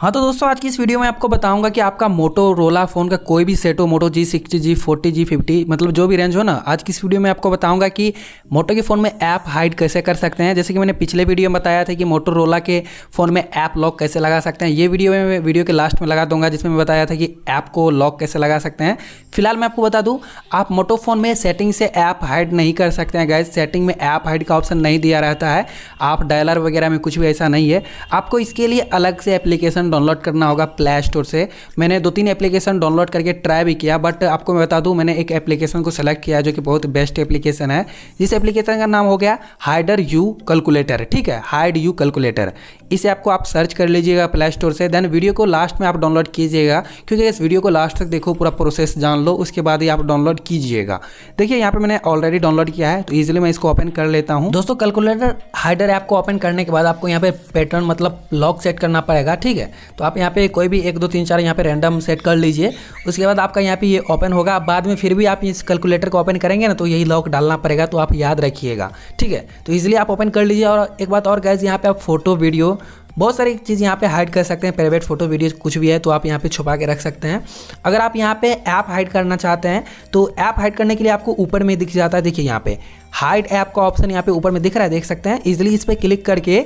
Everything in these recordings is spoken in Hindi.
हाँ तो दोस्तों आज की इस वीडियो में आपको बताऊंगा कि आपका मोटोरोला फ़ोन का कोई भी सेट हो moto G sixty G forty G fifty मतलब जो भी रेंज हो ना आज की इस वीडियो में आपको बताऊंगा कि मोटो के फ़ोन में ऐप हाइड कैसे कर सकते हैं जैसे कि मैंने पिछले वीडियो में बताया था कि मोटोरोला के फ़ोन में ऐप लॉक कैसे लगा सकते हैं ये वीडियो में वीडियो के लास्ट में लगा दूंगा जिसमें मैं बताया था कि ऐप को लॉक कैसे लगा सकते हैं फिलहाल मैं आपको बता दूँ आप मोटो फ़ोन में सेटिंग से ऐप हाइड नहीं कर सकते हैं गैस सेटिंग में ऐप हाइड का ऑप्शन नहीं दिया रहता है आप डायलर वगैरह में कुछ भी ऐसा नहीं है आपको इसके लिए अलग से एप्लीकेशन एप्लीकेशन डाउनलोड करना होगा प्ले स्टोर से मैंने दो तीन एप्लीकेशन डाउनलोड करके ट्राई भी किया बट आपको मैं बता दूं मैंने एक एप्लीकेशन को सेलेक्ट किया जो कि बहुत बेस्ट एप्लीकेशन है जिस एप्लीकेशन का नाम हो गया हाइडर यू कैलकुलेटर ठीक है हाइड यू कैलकुलेटर इसे आपको आप सर्च कर लीजिएगा प्ले स्टोर से देन वीडियो को लास्ट में आप डाउनलोड कीजिएगा क्योंकि इस वीडियो को लास्ट तक देखो पूरा प्रोसेस जान लो उसके बाद ही आप डाउनलोड कीजिएगा देखिए यहाँ पर मैंने ऑलरेडी डाउनलोड किया है तो ईजिली मैं इसको ओपन कर लेता हूँ दोस्तों कैलकुलेटर हाइडर ऐप को ओपन करने के बाद आपको यहाँ पे पैटर्न मतलब लॉक सेट करना पड़ेगा ठीक है तो आप यहाँ पे कोई भी एक दो तीन चार यहाँ पे रैंडम सेट कर लीजिए उसके बाद आपका यहाँ पे ये ओपन होगा बाद में फिर भी आप इस कैलकुलेटर को ओपन करेंगे ना तो यही लॉक डालना पड़ेगा तो आप याद रखिएगा ठीक है तो इजिली आप ओपन कर लीजिए और एक बात और गैस यहाँ पर आप फोटो वीडियो बहुत सारी चीज़ यहाँ पे हाइड कर सकते हैं प्राइवेट फोटो वीडियो कुछ भी है तो आप यहाँ पे छुपा के रख सकते हैं अगर आप यहाँ पे ऐप हाइड करना चाहते हैं तो ऐप हाइड करने के लिए आपको ऊपर में दिख जाता है देखिए यहाँ पे हाइड ऐप का ऑप्शन यहाँ पे ऊपर में दिख रहा है देख सकते हैं इजिली इस पर क्लिक करके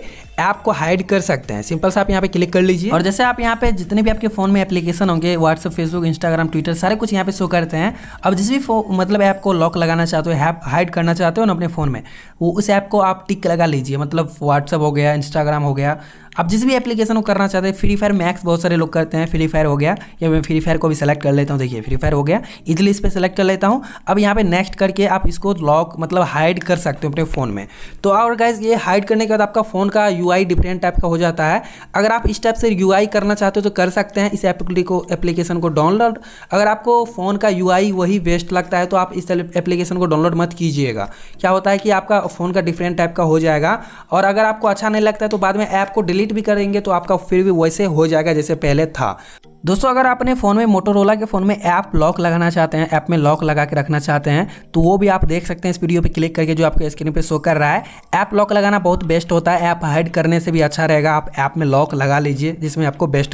ऐप को हाइड कर सकते हैं सिंपल से आप यहाँ पे क्लिक कर लीजिए और जैसे आप यहाँ पे जितने भी आपके फोन में एप्लीकेशन होंगे व्हाट्सअप फेसबुक इंस्टाग्राम ट्विटर सारे कुछ यहाँ पे शो करते हैं अब जिस भी मतलब ऐप को लॉक लगाना चाहते हो ऐप हाइड करना चाहते हो ना अपने फ़ोन में वो उस ऐप को आप टिक लगा लीजिए मतलब व्हाट्सअप हो गया इंस्टाग्राम हो गया आप जिस भी एप्लीकेशन को करना चाहते हैं फ्री फायर मैक्स बहुत सारे लोग करते हैं फ्री फायर हो गया या मैं फ्री फायर को भी सेलेक्ट कर लेता हूँ देखिए फ्री फायर हो गया इजिली इस पर सेलेक्ट कर लेता हूँ अब यहाँ पे नेक्स्ट करके आप इसको लॉक मतलब हाइड कर सकते हो अपने फ़ोन में तो और गाइज ये हाइड करने के बाद आपका फ़ोन का यू डिफरेंट टाइप का हो जाता है अगर आप इस टाइप से यू करना चाहते हो तो कर सकते हैं इस एप्लीकेशन को डाउनलोड अगर आपको फ़ोन का यू वही बेस्ट लगता है तो आप इस एप्लीकेशन को डाउनलोड मत कीजिएगा क्या होता है कि आपका फ़ोन का डिफरेंट टाइप का हो जाएगा और अगर आपको अच्छा नहीं लगता है तो बाद में ऐप को डिलीट कनेक्ट भी करेंगे तो आपका फिर भी वैसे हो जाएगा जैसे पहले था दोस्तों अगर आप अपने फ़ोन में मोटोरोला के फ़ोन में ऐप लॉक लगाना चाहते हैं ऐप में लॉक लगा के रखना चाहते हैं तो वो भी आप देख सकते हैं इस वीडियो पे क्लिक करके जो आपके स्क्रीन पे शो कर रहा है ऐप लॉक लगाना बहुत बेस्ट होता है ऐप हाइड करने से भी अच्छा रहेगा आप ऐप में लॉक लगा लीजिए जिसमें आपको बेस्ट